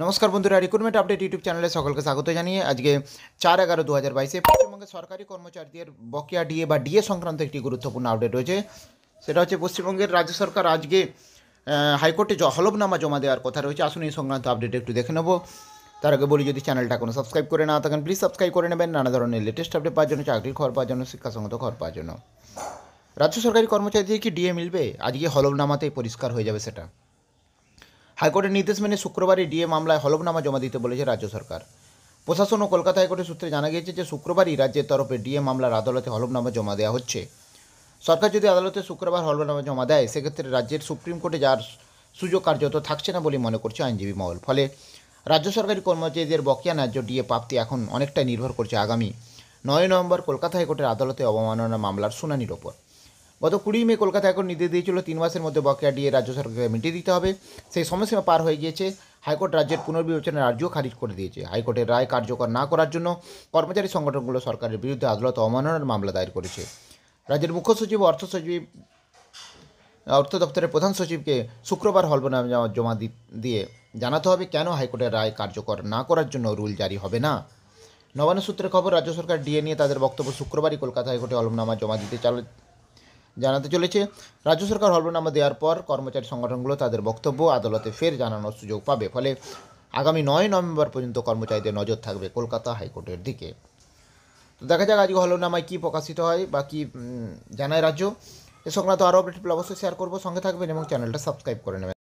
নমস্কার বন্ধুরা recruitment update YouTube চ্যানেলে সকলকে স্বাগত জানিয়ে আজকে চার এগারো দু হাজার বাইশে পশ্চিমবঙ্গের সরকারি কর্মচারীদের বকেয়া ডিএ বা ডিএ সংক্রান্ত একটি গুরুত্বপূর্ণ আপডেট রয়েছে সেটা হচ্ছে পশ্চিমবঙ্গের রাজ্য সরকার আজকে হাইকোর্টে হলফনামা জমা দেওয়ার কথা রয়েছে আসুন এই সংক্রান্ত আপডেট একটু দেখে নেবো তার আগে বলি যদি চ্যানেলটা কোনো সাবস্ক্রাইব করে না থাকেন প্লিজ সাবস্ক্রাইব করে নেবেন নানা ধরনের লেটেস্ট আপডেট পাওয়ার জন্য চাকরির খবর পাওয়ার জন্য শিক্ষাসঙ্গত খবর পাওয়ার জন্য রাজ্য সরকারি কর্মচারীদের কি ডিএ মিলবে আজকে হলফনামাতেই পরিষ্কার হয়ে যাবে সেটা হাইকোর্টের নির্দেশ মেনে শুক্রবারই ডিএ মামলায় হলফনামা জমা দিতে বলেছে রাজ্য সরকার প্রশাসন ও কলকাতা হাইকোর্টের সূত্রে জানা গিয়েছে যে শুক্রবারই রাজ্যের তরফে ডিএ মামলার আদালতে হলফনামা জমা দেওয়া হচ্ছে সরকার যদি আদালতে শুক্রবার হলফনামা জমা দেয় সেক্ষেত্রে রাজ্যের সুপ্রিম কোর্টে যার সুযোগ কার্যত থাকছে না বলে মনে করছে আইনজীবী মহল ফলে রাজ্য সরকারি কর্মচারীদের বকেয়া ন্যায্য ডিএ প্রাপ্তি এখন অনেকটাই নির্ভর করছে আগামী নয় নভেম্বর কলকাতা হাইকোর্টের আদালতে অবমাননা মামলার শুনানির ওপর গত কুড়ি মে কলকাতা হাইকোর্ট নির্দেশ দিয়েছিল তিন মাসের মধ্যে বকেয়া ডিএ রাজ্য সরকারকে মিটিয়ে দিতে হবে সেই সময়সীমা পার হয়ে গিয়েছে হাইকোর্ট রাজ্যের পুনর্বিবেচনার আর্জিও খারিজ করে দিয়েছে হাইকোর্টের রায় কার্যকর না করার জন্য কর্মচারী সংগঠনগুলো সরকারের বিরুদ্ধে আদালত অমাননার মামলা দায়ের করেছে রাজ্যের মুখ্য সচিব অর্থ সচিব অর্থ দপ্তরের প্রধান সচিবকে শুক্রবার হলফনামা জমা দিয়ে জানাতে হবে কেন হাইকোর্টের রায় কার্যকর না করার জন্য রুল জারি হবে না নবান্ন সূত্রে খবর রাজ্য সরকার ডিএ নিয়ে তাদের বক্তব্য শুক্রবারই কলকাতা হাইকোর্টে হলফনামা জমা দিতে চাল জানাতে চলেছে রাজ্য সরকার হলফনামা দেওয়ার পর কর্মচারী সংগঠনগুলো তাদের বক্তব্য আদালতে ফের জানানোর সুযোগ পাবে ফলে আগামী নয় নভেম্বর পর্যন্ত কর্মচারীদের নজর থাকবে কলকাতা হাইকোর্টের দিকে তো দেখা যাক আজকে হলফনামায় কী প্রকাশিত হয় বা কী জানায় রাজ্য এ সংক্রান্ত আরও অবশ্যই শেয়ার করবো সঙ্গে থাকবেন এবং চ্যানেলটা সাবস্ক্রাইব করে নেবেন